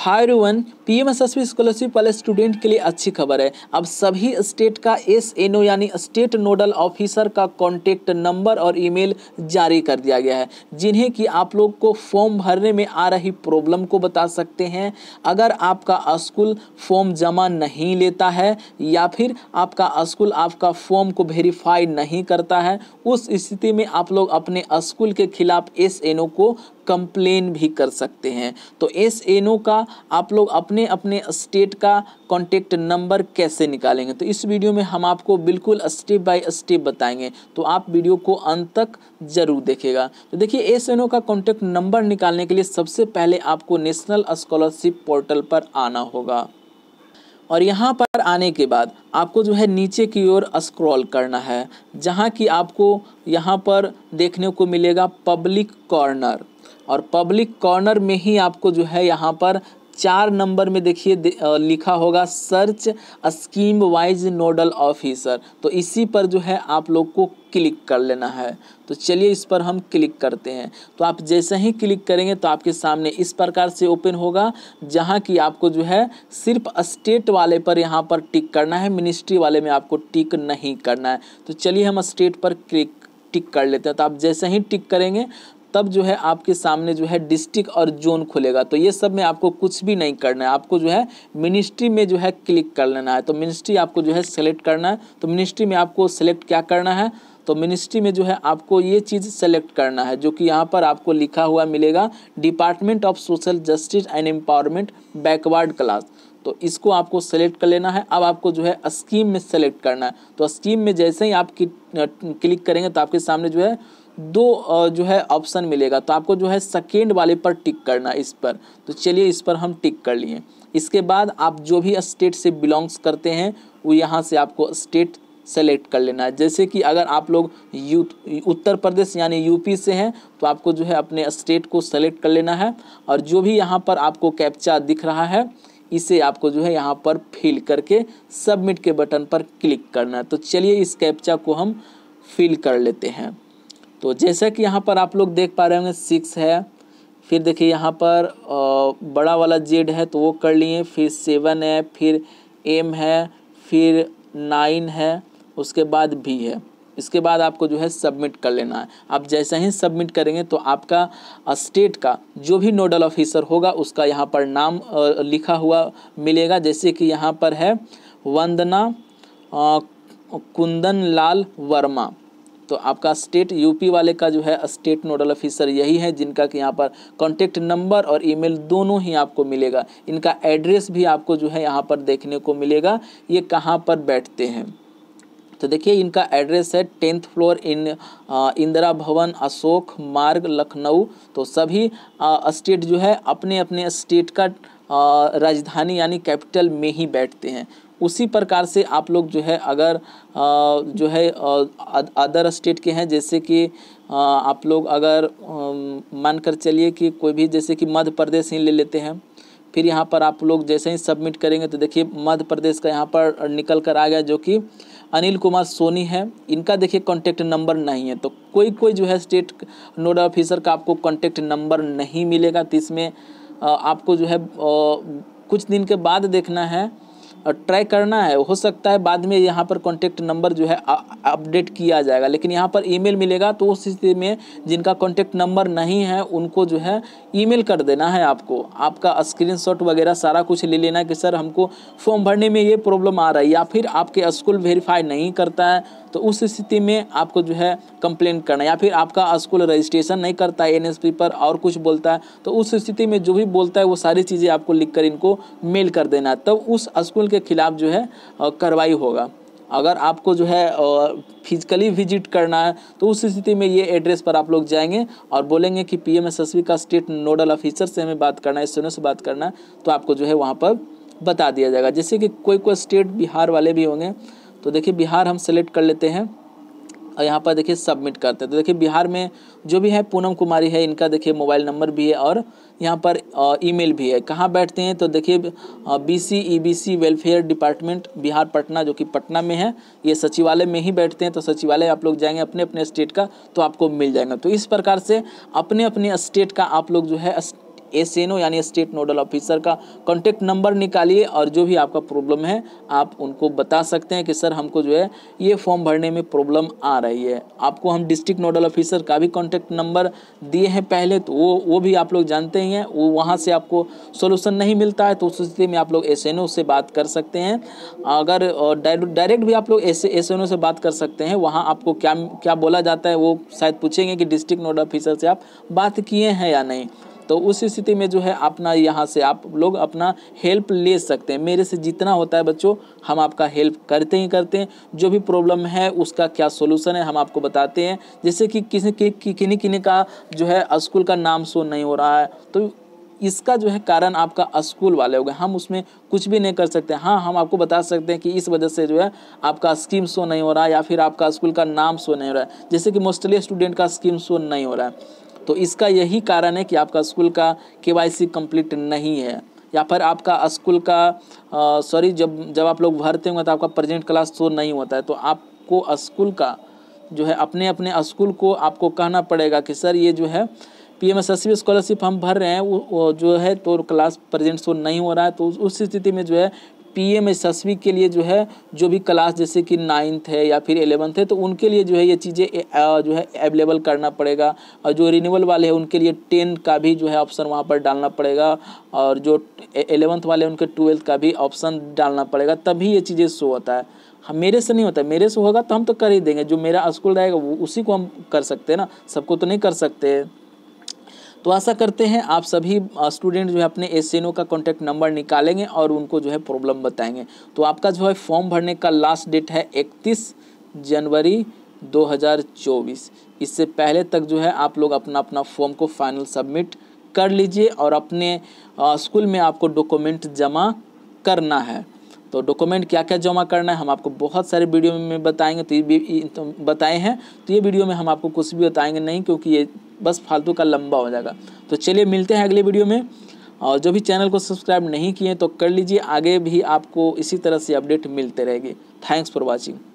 high S P scholarship वाले student के लिए अच्छी खबर है अब सभी स्टेट का एस एन ओ यानी स्टेट नोडल ऑफिसर का कॉन्टेक्ट नंबर और ईमेल जारी कर दिया गया है जिन्हें कि आप लोग को फॉर्म भरने में आ रही प्रॉब्लम को बता सकते हैं अगर आपका स्कूल फॉर्म जमा नहीं लेता है या फिर आपका स्कूल आपका फॉर्म को वेरीफाई नहीं करता है उस स्थिति में आप लोग अपने स्कूल के खिलाफ एस को कंप्लेन भी कर सकते हैं तो एस एन ओ का आप लोग अपने अपने स्टेट का कॉन्टेक्ट नंबर कैसे निकालेंगे तो इस वीडियो में हम आपको बिल्कुल स्टेप बाय स्टेप बताएंगे तो आप वीडियो को अंत तक जरूर देखेगा तो देखिए एस एन ओ का कॉन्टेक्ट नंबर निकालने के लिए सबसे पहले आपको नेशनल स्कॉलरशिप पोर्टल पर आना होगा और यहाँ पर आने के बाद आपको जो है नीचे की ओर स्क्रॉल करना है जहाँ की आपको यहाँ पर देखने को मिलेगा पब्लिक कॉर्नर और पब्लिक कॉर्नर में ही आपको जो है यहाँ पर चार नंबर में देखिए लिखा होगा search scheme wise nodal officer तो इसी पर जो है आप लोग को क्लिक कर लेना है तो चलिए इस पर हम क्लिक करते हैं तो आप जैसे ही क्लिक करेंगे तो आपके सामने इस प्रकार से ओपन होगा जहाँ की आपको जो है सिर्फ स्टेट वाले पर यहाँ पर टिक करना है मिनिस्ट्री वाले में आपको टिक नहीं करना है तो चलिए हम स्टेट पर क्लिक टिक कर लेते हैं तो आप जैसे ही टिक करेंगे तब जो है आपके सामने जो है डिस्ट्रिक्ट और जोन खुलेगा तो ये सब में आपको कुछ भी नहीं करना है आपको जो है मिनिस्ट्री में जो है क्लिक कर लेना है तो मिनिस्ट्री आपको जो है सेलेक्ट करना है तो मिनिस्ट्री में आपको सेलेक्ट क्या करना है तो मिनिस्ट्री में जो है आपको ये चीज़ सेलेक्ट करना है जो कि यहाँ पर आपको लिखा हुआ मिलेगा department of social justice and empowerment backward class तो इसको आपको सेलेक्ट कर लेना है अब आपको जो है स्कीम में सेलेक्ट करना है तो स्कीम में जैसे ही आप क्लिक करेंगे तो आपके सामने जो है दो जो है ऑप्शन मिलेगा तो आपको जो है सेकेंड वाले पर टिक करना इस पर तो चलिए इस पर हम टिक कर लिए इसके बाद आप जो भी स्टेट से बिलोंग्स करते हैं वो यहाँ से आपको स्टेट सेलेक्ट कर लेना है जैसे कि अगर आप लोग यू उत्तर प्रदेश यानी यूपी से हैं तो आपको जो है अपने स्टेट को सेलेक्ट कर लेना है और जो भी यहाँ पर आपको कैप्चा दिख रहा है इसे आपको जो है यहाँ पर फिल करके सबमिट के बटन पर क्लिक करना है तो चलिए इस कैप्चा को हम फिल कर लेते हैं तो जैसा कि यहाँ पर आप लोग देख पा रहे होंगे सिक्स है फिर देखिए यहाँ पर बड़ा वाला जेड है तो वो कर लिए फिर सेवन है फिर एम है फिर नाइन है उसके बाद भी है इसके बाद आपको जो है सबमिट कर लेना है आप जैसे ही सबमिट करेंगे तो आपका स्टेट का जो भी नोडल ऑफिसर होगा उसका यहाँ पर नाम लिखा हुआ मिलेगा जैसे कि यहाँ पर है वंदना कुंदन लाल वर्मा तो आपका स्टेट यूपी वाले का जो है स्टेट नोडल ऑफिसर यही है जिनका कि यहाँ पर कॉन्टेक्ट नंबर और ईमेल दोनों ही आपको मिलेगा इनका एड्रेस भी आपको जो है यहाँ पर देखने को मिलेगा ये कहाँ पर बैठते हैं तो देखिए इनका एड्रेस है टेंथ फ्लोर इन इंदिरा भवन अशोक मार्ग लखनऊ तो सभी स्टेट जो है अपने अपने स्टेट का राजधानी यानी कैपिटल में ही बैठते हैं उसी प्रकार से आप लोग जो है अगर जो है अदर स्टेट के हैं जैसे कि आप लोग अगर मानकर चलिए कि कोई भी जैसे कि मध्य प्रदेश ही ले लेते हैं फिर यहाँ पर आप लोग जैसे ही सबमिट करेंगे तो देखिए मध्य प्रदेश का यहाँ पर निकल कर आ गया जो कि अनिल कुमार सोनी है इनका देखिए कॉन्टैक्ट नंबर नहीं है तो कोई कोई जो है स्टेट नोडल ऑफिसर का आपको कॉन्टैक्ट नंबर नहीं मिलेगा तो इसमें आपको जो है कुछ दिन के बाद देखना है ट्राई करना है हो सकता है बाद में यहाँ पर कॉन्टैक्ट नंबर जो है अपडेट किया जाएगा लेकिन यहाँ पर ईमेल मिलेगा तो उस स्थिति में जिनका कॉन्टैक्ट नंबर नहीं है उनको जो है ईमेल कर देना है आपको आपका स्क्रीनशॉट वगैरह सारा कुछ ले लेना कि सर हमको फॉर्म भरने में ये प्रॉब्लम आ रहा है या फिर आपके स्कूल वेरीफाई नहीं करता है तो उस स्थिति में आपको जो है कंप्लेन करना या फिर आपका स्कूल रजिस्ट्रेशन नहीं करता है एन पर और कुछ बोलता है तो उस स्थिति में जो भी बोलता है वो सारी चीज़ें आपको लिख कर इनको मेल कर देना तब तो उस स्कूल के खिलाफ जो है कार्रवाई होगा अगर आपको जो है फिजिकली विजिट करना है तो उस स्थिति में ये एड्रेस पर आप लोग जाएंगे और बोलेंगे कि पी एम का स्टेट नोडल ऑफिसर से हमें बात करना है एस से बात करना है तो आपको जो है वहाँ पर बता दिया जाएगा जैसे कि कोई कोई स्टेट बिहार वाले भी होंगे तो देखिए बिहार हम सेलेक्ट कर लेते हैं और यहाँ पर देखिए सबमिट करते हैं तो देखिए बिहार में जो भी है पूनम कुमारी है इनका देखिए मोबाइल नंबर भी है और यहाँ पर ईमेल भी है कहाँ बैठते हैं तो देखिए B C welfare department Bihar Patna जो कि पटना में है ये सचिवालय में ही बैठते हैं तो सचिवालय आप लोग जाएंगे अपने अपने स्टेट का तो आपको मिल जाएगा तो इस प्रकार से अपने अपने स्टेट का आप लोग जो है ओ यानी स्टेट नोडल ऑफिसर का कॉन्टेक्ट नंबर निकालिए और जो भी आपका प्रॉब्लम है आप उनको बता सकते हैं कि सर हमको जो है ये फॉर्म भरने में प्रॉब्लम आ रही है आपको हम डिस्ट्रिक्ट नोडल ऑफिसर का भी कॉन्टैक्ट नंबर दिए हैं पहले तो वो वो भी आप लोग जानते ही हैं वो वहाँ से आपको सोल्यूशन नहीं मिलता है तो उस स्थिति में आप लोग एस से बात कर सकते हैं अगर डायरेक्ट भी आप लोग एस एस से बात कर सकते हैं वहाँ आपको क्या क्या बोला जाता है वो शायद पूछेंगे कि डिस्ट्रिक्ट नोडल ऑफिसर से आप बात किए हैं या नहीं तो उस स्थिति में जो है अपना यहाँ से आप लोग अपना हेल्प ले सकते हैं मेरे से जितना होता है बच्चों हम आपका हेल्प करते ही करते हैं जो भी प्रॉब्लम है उसका क्या सोल्यूशन है हम आपको बताते हैं जैसे कि किसी कि, कि, किन्हीं किन्हीं का जो है स्कूल का नाम शो नहीं हो रहा है तो इसका जो है कारण आपका स्कूल वाले हो गए हम उसमें कुछ भी नहीं कर सकते हाँ हम आपको बता सकते हैं कि इस वजह से जो है आपका स्कीम शो नहीं हो रहा है या फिर आपका स्कूल का नाम शो नहीं हो रहा है जैसे कि मोस्टली स्टूडेंट का स्कीम शो नहीं हो रहा है तो इसका यही कारण है कि आपका स्कूल का के वाई सी कम्प्लीट नहीं है या फिर आपका स्कूल का सॉरी जब जब आप लोग भरते होंगे तो आपका प्रेजेंट क्लास शो नहीं होता है तो आपको स्कूल का जो है अपने अपने स्कूल को आपको कहना पड़ेगा कि सर ये जो है पी एम एस स्कॉलरशिप हम भर रहे हैं वो, वो जो है तो क्लास प्रेजेंट शो नहीं हो रहा है तो उस स्थिति में जो है पीएम एम के लिए जो है जो भी क्लास जैसे कि नाइन्थ है या फिर एलेवंथ है तो उनके लिए जो है ये चीज़ें जो है अवेलेबल करना पड़ेगा और जो रिन्यूअल वाले हैं उनके लिए टेन का भी जो है ऑप्शन वहाँ पर डालना पड़ेगा और जो एलेवंथ वाले हैं उनके ट्वेल्थ का भी ऑप्शन डालना पड़ेगा तभी ये चीज़ें शो होता है हम हाँ, मेरे से नहीं होता मेरे से होगा तो हम तो कर ही देंगे जो मेरा स्कूल रहेगा वो उसी को हम कर सकते हैं ना सबको तो नहीं कर सकते तो आशा करते हैं आप सभी स्टूडेंट जो है अपने एस का कॉन्टैक्ट नंबर निकालेंगे और उनको जो है प्रॉब्लम बताएंगे तो आपका जो है फॉर्म भरने का लास्ट डेट है इकतीस जनवरी 2024 इससे पहले तक जो है आप लोग अपना अपना फॉर्म को फाइनल सबमिट कर लीजिए और अपने स्कूल में आपको डॉक्यूमेंट जमा करना है तो डॉक्यूमेंट क्या क्या जमा करना है हम आपको बहुत सारे वीडियो में बताएंगे तो ये तो बताए हैं तो ये वीडियो में हम आपको कुछ भी बताएंगे नहीं क्योंकि ये बस फालतू का लंबा हो जाएगा तो चलिए मिलते हैं अगले वीडियो में और जो भी चैनल को सब्सक्राइब नहीं किए तो कर लीजिए आगे भी आपको इसी तरह से अपडेट मिलते रहेगी थैंक्स फॉर वॉचिंग